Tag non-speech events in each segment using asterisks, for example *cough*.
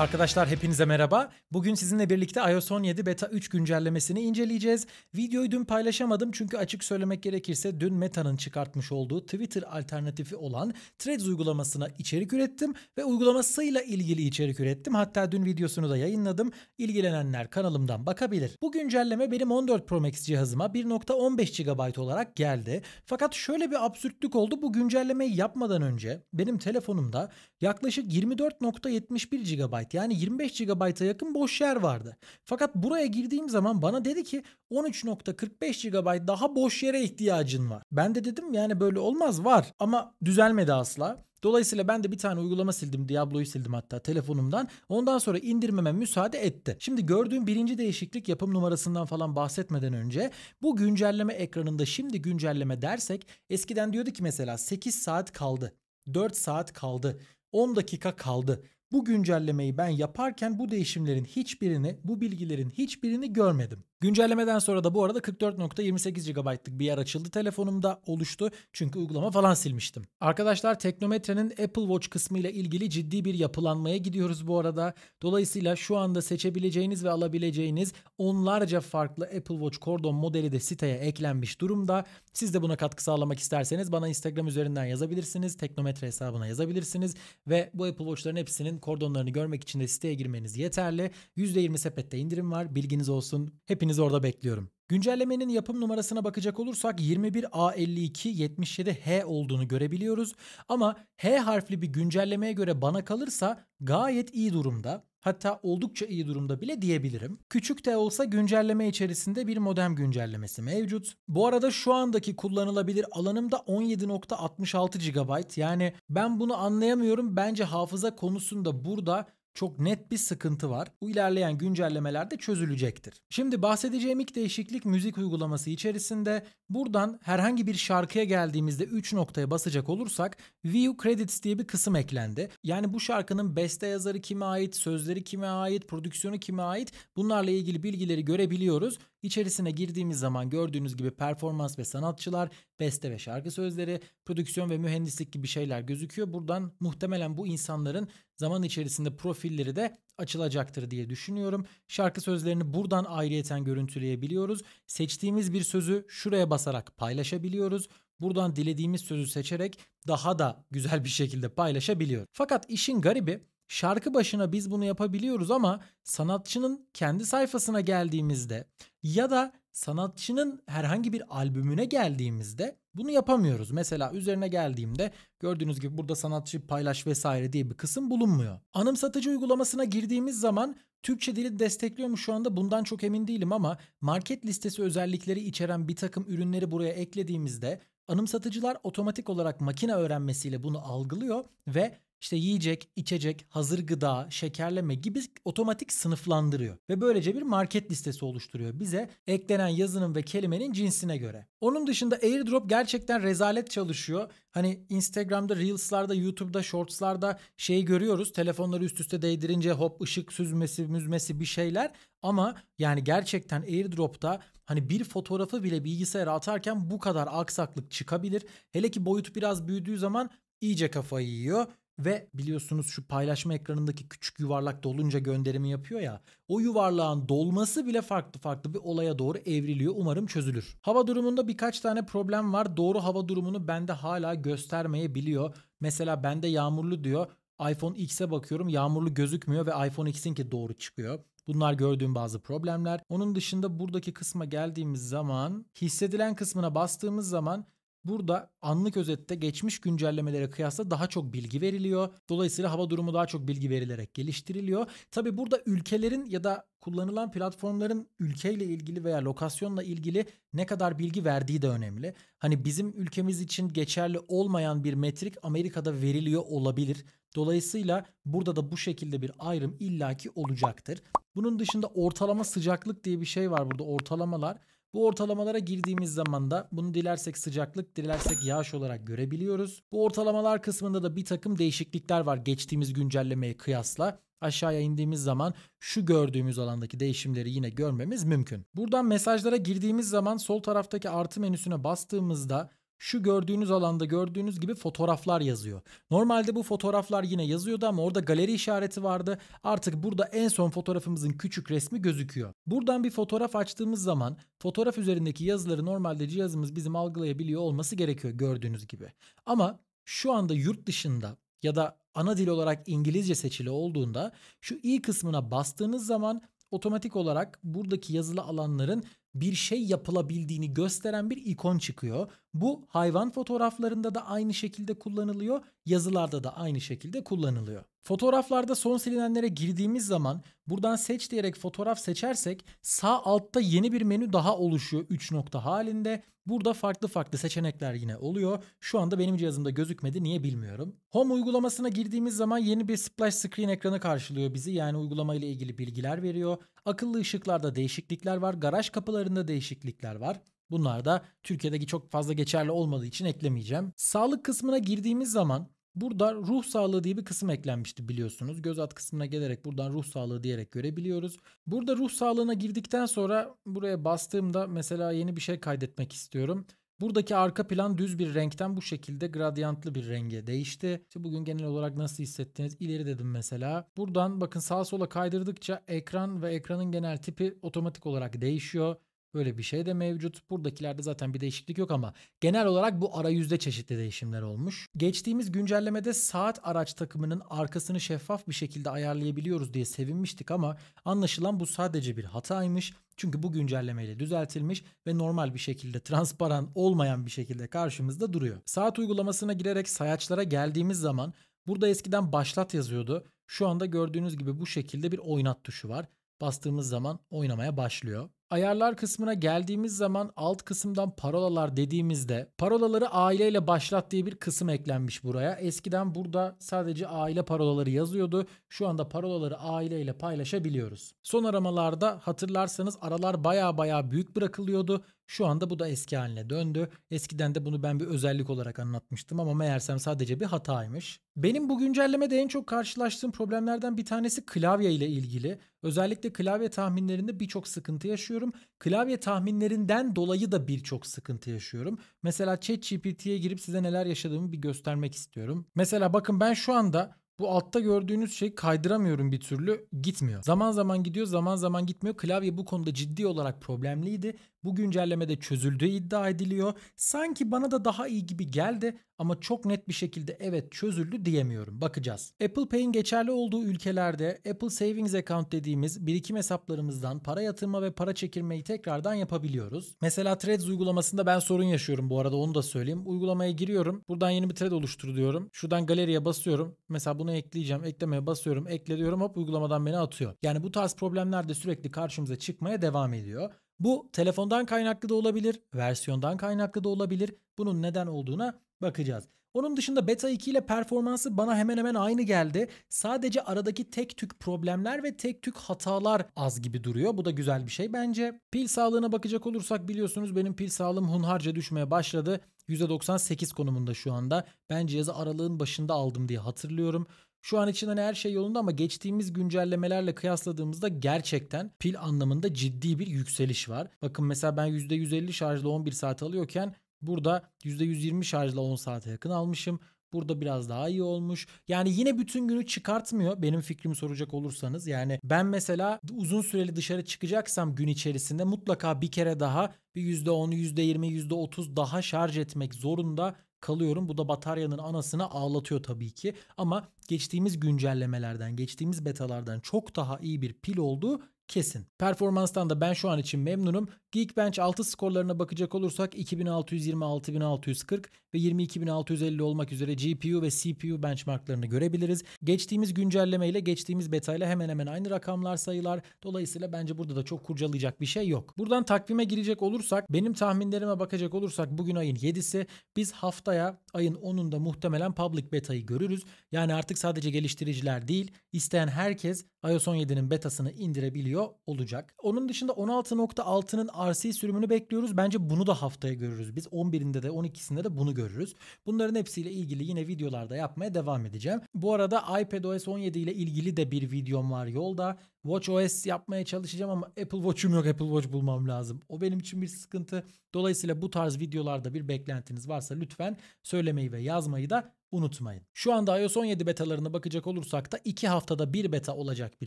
Arkadaşlar hepinize merhaba. Bugün sizinle birlikte iOS 17 Beta 3 güncellemesini inceleyeceğiz. Videoyu dün paylaşamadım çünkü açık söylemek gerekirse dün Meta'nın çıkartmış olduğu Twitter alternatifi olan Threads uygulamasına içerik ürettim ve uygulamasıyla ilgili içerik ürettim. Hatta dün videosunu da yayınladım. İlgilenenler kanalımdan bakabilir. Bu güncelleme benim 14 Pro Max cihazıma 1.15 GB olarak geldi. Fakat şöyle bir absürtlük oldu. Bu güncellemeyi yapmadan önce benim telefonumda yaklaşık 24.71 GB yani 25 GB'a yakın boş yer vardı. Fakat buraya girdiğim zaman bana dedi ki 13.45 GB daha boş yere ihtiyacın var. Ben de dedim yani böyle olmaz var ama düzelmedi asla. Dolayısıyla ben de bir tane uygulama sildim. Diablo'yu sildim hatta telefonumdan. Ondan sonra indirmeme müsaade etti. Şimdi gördüğüm birinci değişiklik yapım numarasından falan bahsetmeden önce bu güncelleme ekranında şimdi güncelleme dersek eskiden diyordu ki mesela 8 saat kaldı. 4 saat kaldı. 10 dakika kaldı. Bu güncellemeyi ben yaparken bu değişimlerin hiçbirini, bu bilgilerin hiçbirini görmedim. Güncellemeden sonra da bu arada 44.28 GB'lık bir yer açıldı telefonumda oluştu çünkü uygulama falan silmiştim. Arkadaşlar teknometrenin Apple Watch kısmı ile ilgili ciddi bir yapılanmaya gidiyoruz bu arada. Dolayısıyla şu anda seçebileceğiniz ve alabileceğiniz onlarca farklı Apple Watch kordon modeli de siteye eklenmiş durumda. Siz de buna katkı sağlamak isterseniz bana Instagram üzerinden yazabilirsiniz. Teknometre hesabına yazabilirsiniz ve bu Apple Watch'ların hepsinin kordonlarını görmek için de siteye girmeniz yeterli. %20 sepette indirim var. Bilginiz olsun. Hepiniz Hepinizi orada bekliyorum. Güncellemenin yapım numarasına bakacak olursak 21A5277H olduğunu görebiliyoruz ama H harfli bir güncellemeye göre bana kalırsa gayet iyi durumda. Hatta oldukça iyi durumda bile diyebilirim. Küçük de olsa güncelleme içerisinde bir modem güncellemesi mevcut. Bu arada şu andaki kullanılabilir alanım da 17.66 GB. Yani ben bunu anlayamıyorum. Bence hafıza konusunda burada çok net bir sıkıntı var. Bu ilerleyen güncellemelerde çözülecektir. Şimdi bahsedeceğim ilk değişiklik müzik uygulaması içerisinde buradan herhangi bir şarkıya geldiğimizde 3 noktaya basacak olursak View Credits diye bir kısım eklendi. Yani bu şarkının beste yazarı kime ait, sözleri kime ait, prodüksiyonu kime ait bunlarla ilgili bilgileri görebiliyoruz. İçerisine girdiğimiz zaman gördüğünüz gibi performans ve sanatçılar, beste ve şarkı sözleri, prodüksiyon ve mühendislik gibi şeyler gözüküyor. Buradan muhtemelen bu insanların zaman içerisinde profilleri de açılacaktır diye düşünüyorum. Şarkı sözlerini buradan ayrıyeten görüntüleyebiliyoruz. Seçtiğimiz bir sözü şuraya basarak paylaşabiliyoruz. Buradan dilediğimiz sözü seçerek daha da güzel bir şekilde paylaşabiliyoruz. Fakat işin garibi şarkı başına biz bunu yapabiliyoruz ama sanatçının kendi sayfasına geldiğimizde ya da sanatçının herhangi bir albümüne geldiğimizde bunu yapamıyoruz. Mesela üzerine geldiğimde gördüğünüz gibi burada sanatçı paylaş vesaire diye bir kısım bulunmuyor. Anımsatıcı uygulamasına girdiğimiz zaman Türkçe dili destekliyor mu şu anda bundan çok emin değilim ama market listesi özellikleri içeren bir takım ürünleri buraya eklediğimizde anımsatıcılar otomatik olarak makine öğrenmesiyle bunu algılıyor ve işte yiyecek, içecek, hazır gıda, şekerleme gibi otomatik sınıflandırıyor ve böylece bir market listesi oluşturuyor bize eklenen yazının ve kelimenin cinsine göre. Onun dışında AirDrop gerçekten rezalet çalışıyor. Hani Instagram'da, Reels'larda, YouTube'da, Shorts'larda şey görüyoruz. Telefonları üst üste değdirince hop ışık süzmesi, müzmesi bir şeyler. Ama yani gerçekten AirDrop'ta hani bir fotoğrafı bile bilgisayara atarken bu kadar aksaklık çıkabilir. Hele ki boyut biraz büyüdüğü zaman iyice kafayı yiyor. Ve biliyorsunuz şu paylaşma ekranındaki küçük yuvarlak dolunca gönderimi yapıyor ya. O yuvarlağın dolması bile farklı farklı bir olaya doğru evriliyor. Umarım çözülür. Hava durumunda birkaç tane problem var. Doğru hava durumunu bende hala göstermeyebiliyor. Mesela bende yağmurlu diyor. iPhone X'e bakıyorum yağmurlu gözükmüyor ve iPhone X'inki doğru çıkıyor. Bunlar gördüğüm bazı problemler. Onun dışında buradaki kısma geldiğimiz zaman hissedilen kısmına bastığımız zaman Burada anlık özette geçmiş güncellemelere kıyasla daha çok bilgi veriliyor. Dolayısıyla hava durumu daha çok bilgi verilerek geliştiriliyor. Tabi burada ülkelerin ya da kullanılan platformların ülkeyle ilgili veya lokasyonla ilgili ne kadar bilgi verdiği de önemli. Hani bizim ülkemiz için geçerli olmayan bir metrik Amerika'da veriliyor olabilir. Dolayısıyla burada da bu şekilde bir ayrım illaki olacaktır. Bunun dışında ortalama sıcaklık diye bir şey var burada ortalamalar. Bu ortalamalara girdiğimiz zaman da bunu dilersek sıcaklık, dilersek yağış olarak görebiliyoruz. Bu ortalamalar kısmında da bir takım değişiklikler var geçtiğimiz güncellemeye kıyasla aşağıya indiğimiz zaman şu gördüğümüz alandaki değişimleri yine görmemiz mümkün. Buradan mesajlara girdiğimiz zaman sol taraftaki artı menüsüne bastığımızda şu gördüğünüz alanda gördüğünüz gibi fotoğraflar yazıyor. Normalde bu fotoğraflar yine yazıyordu ama orada galeri işareti vardı. Artık burada en son fotoğrafımızın küçük resmi gözüküyor. Buradan bir fotoğraf açtığımız zaman fotoğraf üzerindeki yazıları normalde cihazımız bizim algılayabiliyor olması gerekiyor gördüğünüz gibi. Ama şu anda yurt dışında ya da ana dil olarak İngilizce seçili olduğunda şu i kısmına bastığınız zaman otomatik olarak buradaki yazılı alanların bir şey yapılabildiğini gösteren bir ikon çıkıyor. Bu hayvan fotoğraflarında da aynı şekilde kullanılıyor, yazılarda da aynı şekilde kullanılıyor. Fotoğraflarda son silinenlere girdiğimiz zaman buradan seç diyerek fotoğraf seçersek sağ altta yeni bir menü daha oluşuyor 3 nokta halinde. Burada farklı farklı seçenekler yine oluyor. Şu anda benim cihazımda gözükmedi niye bilmiyorum. Home uygulamasına girdiğimiz zaman yeni bir splash screen ekranı karşılıyor bizi. Yani uygulama ile ilgili bilgiler veriyor. Akıllı ışıklarda değişiklikler var. Garaj kapılarında değişiklikler var. Bunlar da Türkiye'deki çok fazla geçerli olmadığı için eklemeyeceğim. Sağlık kısmına girdiğimiz zaman Burada ruh sağlığı diye bir kısım eklenmişti biliyorsunuz. Göz at kısmına gelerek buradan ruh sağlığı diyerek görebiliyoruz. Burada ruh sağlığına girdikten sonra buraya bastığımda mesela yeni bir şey kaydetmek istiyorum. Buradaki arka plan düz bir renkten bu şekilde gradyantlı bir renge değişti. İşte bugün genel olarak nasıl hissettiniz? İleri dedim mesela. Buradan bakın sağa sola kaydırdıkça ekran ve ekranın genel tipi otomatik olarak değişiyor. Böyle bir şey de mevcut. Buradakilerde zaten bir değişiklik yok ama genel olarak bu arayüzde çeşitli değişimler olmuş. Geçtiğimiz güncellemede saat araç takımının arkasını şeffaf bir şekilde ayarlayabiliyoruz diye sevinmiştik ama anlaşılan bu sadece bir hataymış. Çünkü bu güncellemeyle düzeltilmiş ve normal bir şekilde *laughs* transparan olmayan bir şekilde karşımızda duruyor. Saat uygulamasına girerek sayaçlara geldiğimiz zaman burada eskiden başlat yazıyordu. Şu anda gördüğünüz gibi bu şekilde bir oynat tuşu var. Bastığımız zaman oynamaya başlıyor. Ayarlar kısmına geldiğimiz zaman alt kısımdan parolalar dediğimizde parolaları aileyle başlat diye bir kısım eklenmiş buraya. Eskiden burada sadece aile parolaları yazıyordu. Şu anda parolaları aileyle paylaşabiliyoruz. Son aramalarda hatırlarsanız aralar baya baya büyük bırakılıyordu. Şu anda bu da eski haline döndü. Eskiden de bunu ben bir özellik olarak anlatmıştım ama meğersem sadece bir hataymış. Benim bu güncellemede en çok karşılaştığım problemlerden bir tanesi klavye ile ilgili. Özellikle klavye tahminlerinde birçok sıkıntı yaşıyorum yaşıyorum. Klavye tahminlerinden dolayı da birçok sıkıntı yaşıyorum. Mesela ChatGPT'ye girip size neler yaşadığımı bir göstermek istiyorum. Mesela bakın ben şu anda bu altta gördüğünüz şey kaydıramıyorum bir türlü gitmiyor. Zaman zaman gidiyor zaman zaman gitmiyor. Klavye bu konuda ciddi olarak problemliydi. Bu güncellemede çözüldüğü iddia ediliyor. Sanki bana da daha iyi gibi geldi ama çok net bir şekilde evet çözüldü diyemiyorum. Bakacağız. Apple Pay'in geçerli olduğu ülkelerde Apple Savings Account dediğimiz birikim hesaplarımızdan para yatırma ve para çekirmeyi tekrardan yapabiliyoruz. Mesela Threads uygulamasında ben sorun yaşıyorum bu arada onu da söyleyeyim. Uygulamaya giriyorum. Buradan yeni bir thread oluştur diyorum. Şuradan galeriye basıyorum. Mesela bunu ekleyeceğim. Eklemeye basıyorum. Ekle diyorum hop uygulamadan beni atıyor. Yani bu tarz problemler de sürekli karşımıza çıkmaya devam ediyor. Bu telefondan kaynaklı da olabilir, versiyondan kaynaklı da olabilir. Bunun neden olduğuna bakacağız. Onun dışında Beta 2 ile performansı bana hemen hemen aynı geldi. Sadece aradaki tek tük problemler ve tek tük hatalar az gibi duruyor. Bu da güzel bir şey bence. Pil sağlığına bakacak olursak biliyorsunuz benim pil sağlığım hunharca düşmeye başladı. %98 konumunda şu anda. Ben cihazı aralığın başında aldım diye hatırlıyorum. Şu an için hani her şey yolunda ama geçtiğimiz güncellemelerle kıyasladığımızda gerçekten pil anlamında ciddi bir yükseliş var. Bakın mesela ben %150 şarjla 11 saat alıyorken burada %120 şarjla 10 saate yakın almışım. Burada biraz daha iyi olmuş. Yani yine bütün günü çıkartmıyor benim fikrimi soracak olursanız. Yani ben mesela uzun süreli dışarı çıkacaksam gün içerisinde mutlaka bir kere daha bir %10'u %20 %30 daha şarj etmek zorunda kalıyorum. Bu da bataryanın anasını ağlatıyor tabii ki. Ama geçtiğimiz güncellemelerden, geçtiğimiz betalardan çok daha iyi bir pil olduğu kesin. Performanstan da ben şu an için memnunum. Geekbench 6 skorlarına bakacak olursak 2620, 6640 ve 22650 olmak üzere GPU ve CPU benchmarklarını görebiliriz. Geçtiğimiz güncelleme ile geçtiğimiz beta ile hemen hemen aynı rakamlar sayılar. Dolayısıyla bence burada da çok kurcalayacak bir şey yok. Buradan takvime girecek olursak benim tahminlerime bakacak olursak bugün ayın 7'si biz haftaya ayın 10'unda muhtemelen public beta'yı görürüz. Yani artık sadece geliştiriciler değil isteyen herkes iOS 17'nin betasını indirebiliyor olacak. Onun dışında 16.6'nın RC sürümünü bekliyoruz. Bence bunu da haftaya görürüz. Biz 11'inde de 12'sinde de bunu görürüz. Bunların hepsiyle ilgili yine videolarda yapmaya devam edeceğim. Bu arada iPadOS 17 ile ilgili de bir videom var yolda. WatchOS yapmaya çalışacağım ama Apple Watch'um yok. Apple Watch bulmam lazım. O benim için bir sıkıntı. Dolayısıyla bu tarz videolarda bir beklentiniz varsa lütfen söylemeyi ve yazmayı da unutmayın. Şu anda iOS 17 betalarına bakacak olursak da 2 haftada bir beta olacak bir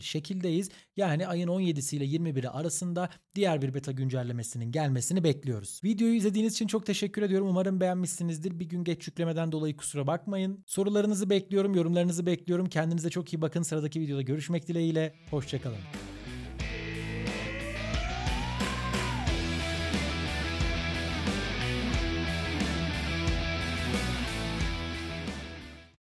şekildeyiz. Yani ayın 17'si ile 21'i arasında diğer bir beta güncellemesinin gelmesini bekliyoruz. Videoyu izlediğiniz için çok teşekkür ediyorum. Umarım beğenmişsinizdir. Bir gün geç yüklemeden dolayı kusura bakmayın. Sorularınızı bekliyorum, yorumlarınızı bekliyorum. Kendinize çok iyi bakın. Sıradaki videoda görüşmek dileğiyle. Hoşçakalın.